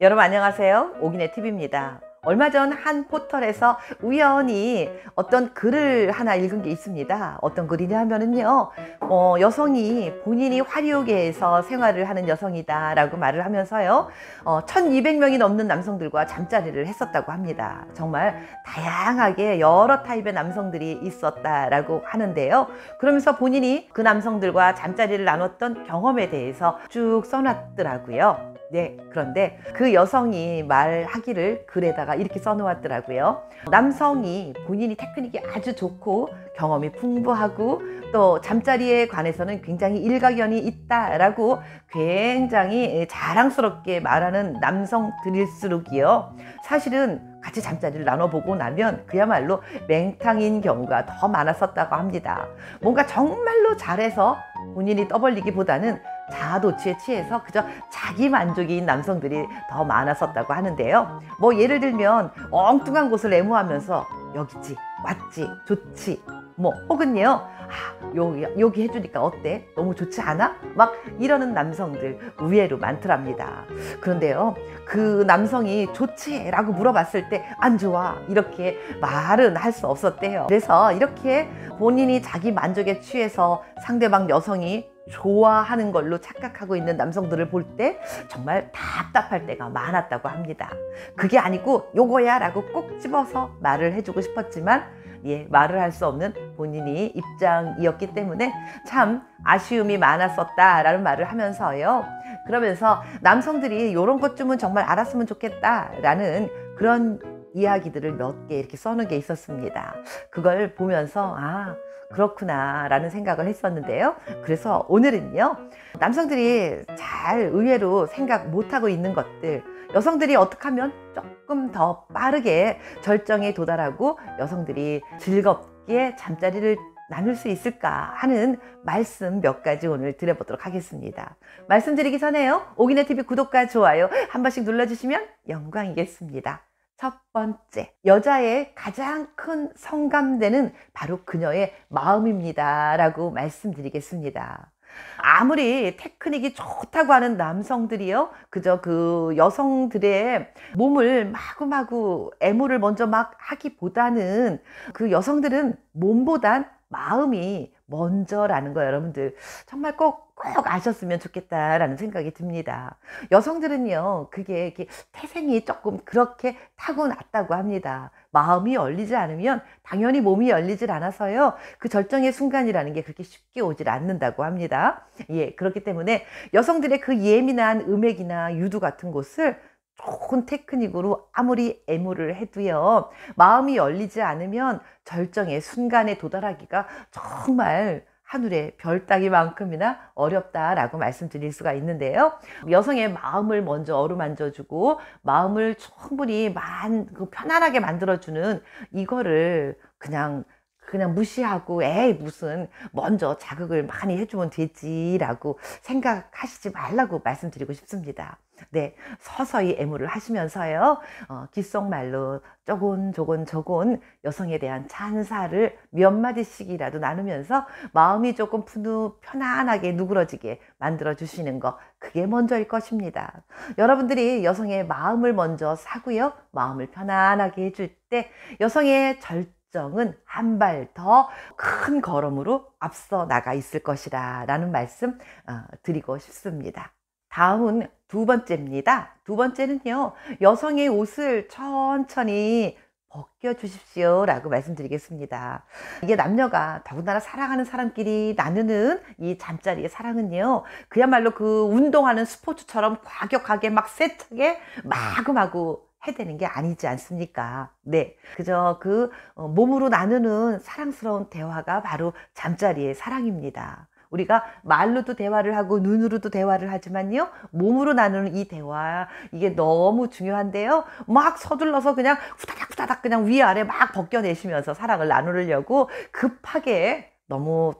여러분 안녕하세요 오기네 TV입니다 얼마 전 한 포털에서 우연히 어떤 글을 하나 읽은 게 있습니다. 어떤 글이냐 하면은요, 어, 여성이 본인이 화리오계에서 생활을 하는 여성이다라고 말을 하면서요, 어, 1200명이 넘는 남성들과 잠자리를 했었다고 합니다. 정말 다양하게 여러 타입의 남성들이 있었다라고 하는데요. 그러면서 본인이 그 남성들과 잠자리를 나눴던 경험에 대해서 쭉 써놨더라고요. 네, 그런데 그 여성이 말하기를 글에다가 이렇게 써놓았더라고요. 남성이 본인이 테크닉이 아주 좋고 경험이 풍부하고 또 잠자리에 관해서는 굉장히 일가견이 있다라고 굉장히 자랑스럽게 말하는 남성 들일수록이요. 사실은 같이 잠자리를 나눠보고 나면 그야말로 맹탕인 경우가 더 많았었다고 합니다. 뭔가 정말로 잘해서 본인이 떠벌리기보다는 자아도취에 취해서 그저 자기 만족인 남성들이 더 많았었다고 하는데요. 뭐 예를 들면 엉뚱한 곳을 애무하면서 여기지, 왔지, 좋지, 뭐 혹은요 아 여기 여기 해주니까 어때 너무 좋지 않아 막 이러는 남성들 의외로 많더랍니다 그런데요 그 남성이 좋지라고 물어봤을 때 안 좋아 이렇게 말은 할 수 없었대요 그래서 이렇게 본인이 자기 만족에 취해서 상대방 여성이 좋아하는 걸로 착각하고 있는 남성들을 볼 때 정말 답답할 때가 많았다고 합니다. 그게 아니고 요거야 라고 꼭 집어서 말을 해주고 싶었지만 예, 말을 할 수 없는 본인이 입장이었기 때문에 참 아쉬움이 많았었다라는 말을 하면서요. 그러면서 남성들이 이런 것쯤은 정말 알았으면 좋겠다라는 그런 이야기들을 몇 개 이렇게 써놓은 게 있었습니다. 그걸 보면서 아 그렇구나라는 생각을 했었는데요. 음. 그래서 오늘은요. 남성들이 잘 의외로 생각 못하고 있는 것들, 여성들이 어떻게 하면 조금 더 빠르게 절정에 도달하고 여성들이 즐겁게 잠자리를 나눌 수 있을까 하는 말씀 몇 가지 오늘 드려보도록 하겠습니다. 말씀드리기 전에요. 오기네 TV 구독과 좋아요 한 번씩 눌러주시면 영광이겠습니다. 첫 번째, 여자의 가장 큰 성감대는 바로 그녀의 마음입니다. 라고 말씀드리겠습니다. 아무리 테크닉이 좋다고 하는 남성들이요. 그저 그 여성들의 몸을 마구마구 애무를 먼저 막 하기보다는 그 여성들은 몸보단 마음이 먼저라는 거 여러분들 정말 꼭, 꼭 아셨으면 좋겠다라는 생각이 듭니다. 여성들은요, 그게 이렇게 태생이 조금 그렇게 타고났다고 합니다. 마음이 열리지 않으면 당연히 몸이 열리질 않아서요. 그 절정의 순간이라는 게 그렇게 쉽게 오질 않는다고 합니다. 예, 그렇기 때문에 여성들의 그 예민한 음액이나 유두 같은 곳을 좋은 테크닉으로 아무리 애무를 해도요. 마음이 열리지 않으면 절정의 순간에 도달하기가 정말 하늘의 별 따기만큼이나 어렵다라고 말씀드릴 수가 있는데요. 여성의 마음을 먼저 어루만져주고 마음을 충분히 만, 그 편안하게 만들어주는 이거를 그냥 그냥 무시하고 에이 무슨 먼저 자극을 많이 해주면 되지라고 생각하시지 말라고 말씀드리고 싶습니다. 네, 서서히 애무를 하시면서요. 어, 귓속말로 조곤조곤 조곤 여성에 대한 찬사를 몇 마디씩이라도 나누면서 마음이 조금 푸누 편안하게 누그러지게 만들어 주시는 거 그게 먼저일 것입니다. 여러분들이 여성의 마음을 먼저 사고요. 마음을 편안하게 해줄 때 여성의 절대 정은 한 발 더 큰 걸음으로 앞서 나가 있을 것이라 라는 말씀 어, 드리고 싶습니다. 다음은 두 번째입니다. 두 번째는요, 여성의 옷을 천천히 벗겨 주십시오 라고 말씀드리겠습니다. 이게 남녀가 더군다나 사랑하는 사람끼리 나누는 이 잠자리의 사랑은요. 그야말로 그 운동하는 스포츠처럼 과격하게 막 세차게 마구마구 해대는 게 아니지 않습니까? 네. 그저 그 어, 몸으로 나누는 사랑스러운 대화가 바로 잠자리의 사랑입니다. 우리가 말로도 대화를 하고 눈으로도 대화를 하지만요 몸으로 나누는 이 대화 이게 너무 중요한데요 막 서둘러서 그냥 후다닥 후다닥 그냥 위아래 막 벗겨내시면서 사랑을 나누려고 급하게 너무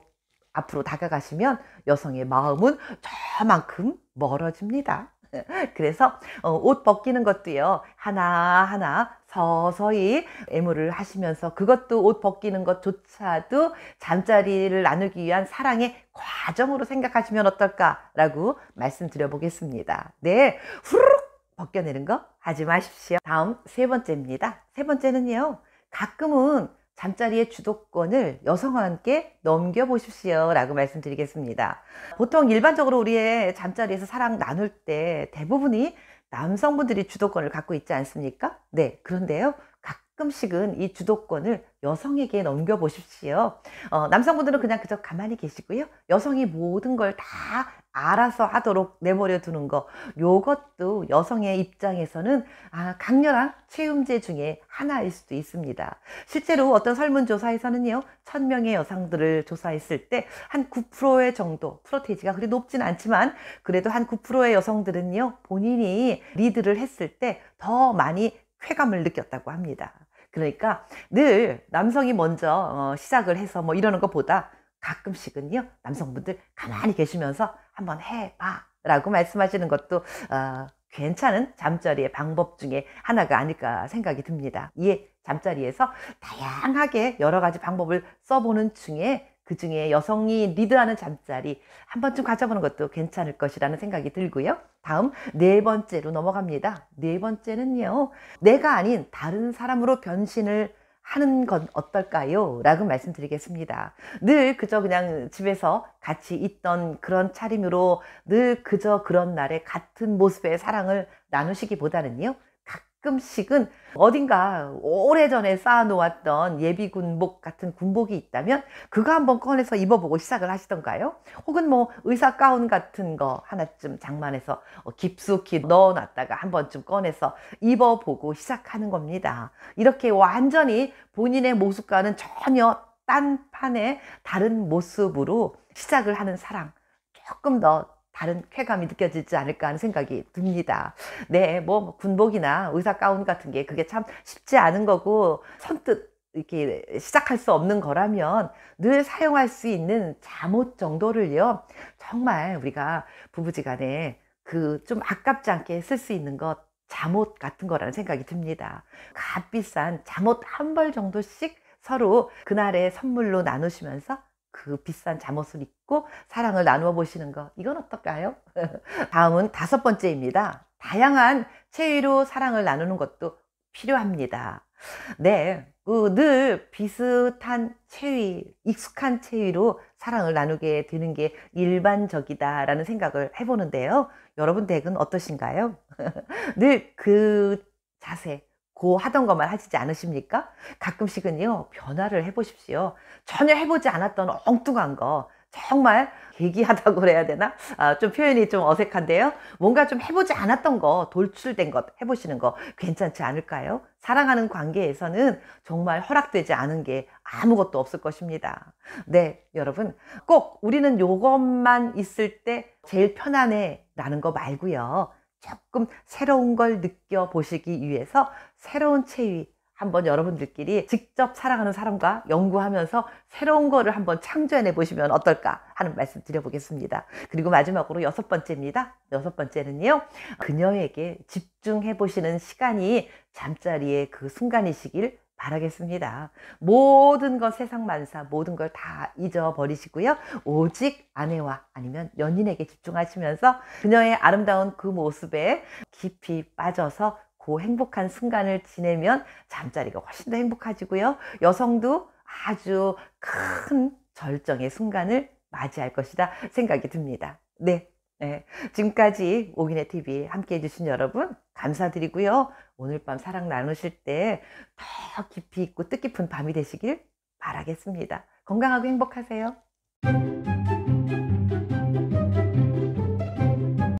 앞으로 다가가시면 여성의 마음은 저만큼 멀어집니다. 그래서 어, 옷 벗기는 것도요 하나하나 서서히 애무를 하시면서 그것도 옷 벗기는 것조차도 잠자리를 나누기 위한 사랑의 과정으로 생각하시면 어떨까라고 말씀드려 보겠습니다 네 후루룩 벗겨내는 거 하지 마십시오 다음 세 번째입니다 세 번째는요 가끔은 잠자리의 주도권을 여성과 함께 넘겨보십시오. 라고 말씀드리겠습니다. 보통 일반적으로 우리의 잠자리에서 사랑 나눌 때 대부분이 남성분들이 주도권을 갖고 있지 않습니까? 네. 그런데요. 가끔씩은 이 주도권을 여성에게 넘겨보십시오. 어, 남성분들은 그냥 그저 가만히 계시고요. 여성이 모든 걸 다 알아서 하도록 내버려 두는 거. 요것도 여성의 입장에서는 아, 강렬한 체음제 중에 하나일 수도 있습니다. 실제로 어떤 설문조사에서는요. 천명의 여성들을 조사했을 때 한 9%의 정도, 프로테이지가 그리 높진 않지만 그래도 한 9%의 여성들은요. 본인이 리드를 했을 때 더 많이 쾌감을 느꼈다고 합니다. 그러니까 늘 남성이 먼저 어, 시작을 해서 뭐 이러는 것보다 가끔씩은요 남성분들 가만히 계시면서 한번 해봐 라고 말씀하시는 것도 어, 괜찮은 잠자리의 방법 중에 하나가 아닐까 생각이 듭니다. 이에 잠자리에서 다양하게 여러 가지 방법을 써보는 중에 그 중에 여성이 리드하는 잠자리 한 번쯤 가져보는 것도 괜찮을 것이라는 생각이 들고요. 다음 네 번째로 넘어갑니다. 네 번째는요. 내가 아닌 다른 사람으로 변신을 하는 건 어떨까요? 라고 말씀드리겠습니다. 늘 그저 그냥 집에서 같이 있던 그런 차림으로 늘 그저 그런 날에 같은 모습의 사랑을 나누시기보다는요. 가끔씩은 어딘가 오래전에 쌓아놓았던 예비 군복 같은 군복이 있다면 그거 한번 꺼내서 입어보고 시작을 하시던가요? 혹은 뭐 의사 가운 같은 거 하나쯤 장만해서 어, 깊숙이 넣어놨다가 한번쯤 꺼내서 입어보고 시작하는 겁니다. 이렇게 완전히 본인의 모습과는 전혀 딴판의 다른 모습으로 시작을 하는 사람 조금 더 다른 쾌감이 느껴지지 않을까 하는 생각이 듭니다. 네, 뭐 군복이나 의사 가운 같은 게 그게 참 쉽지 않은 거고 선뜻 이렇게 시작할 수 없는 거라면 늘 사용할 수 있는 잠옷 정도를요. 정말 우리가 부부지간에 그 좀 아깝지 않게 쓸 수 있는 것 잠옷 같은 거라는 생각이 듭니다. 값비싼 잠옷 한 벌 정도씩 서로 그날의 선물로 나누시면서 그 비싼 잠옷을 입고 사랑을 나누어 보시는 거 이건 어떨까요? 다음은 다섯 번째입니다. 다양한 체위로 사랑을 나누는 것도 필요합니다. 네, 그늘 비슷한 체위, 익숙한 체위로 사랑을 나누게 되는 게 일반적이다라는 생각을 해보는데요. 여러분 댁은 어떠신가요? 늘 그 자세, 고 하던 것만 하시지 않으십니까? 가끔씩은요, 변화를 해보십시오. 전혀 해보지 않았던 엉뚱한 거, 정말 기기하다고 그래야 되나? 아, 좀 표현이 좀 어색한데요. 뭔가 좀 해보지 않았던 거, 돌출된 것 해보시는 거 괜찮지 않을까요? 사랑하는 관계에서는 정말 허락되지 않은 게 아무것도 없을 것입니다. 네, 여러분. 꼭 우리는 요것만 있을 때 제일 편안해 라는 거 말고요. 조금 새로운 걸 느껴보시기 위해서 새로운 체위 한번 여러분들끼리 직접 사랑하는 사람과 연구하면서 새로운 거를 한번 창조해내 보시면 어떨까 하는 말씀 드려보겠습니다. 그리고 마지막으로 여섯 번째입니다. 여섯 번째는요, 그녀에게 집중해 보시는 시간이 잠자리의 그 순간이시길 바라겠습니다. 모든 것 세상 만사 모든 걸 다 잊어버리시고요. 오직 아내와 아니면 연인에게 집중하시면서 그녀의 아름다운 그 모습에 깊이 빠져서 그 행복한 순간을 지내면 잠자리가 훨씬 더 행복해지고요. 여성도 아주 큰 절정의 순간을 맞이할 것이다 생각이 듭니다. 네. 네, 지금까지 오기네 TV 함께해 주신 여러분 감사드리고요. 오늘 밤 사랑 나누실 때 더 깊이 있고 뜻깊은 밤이 되시길 바라겠습니다. 건강하고 행복하세요.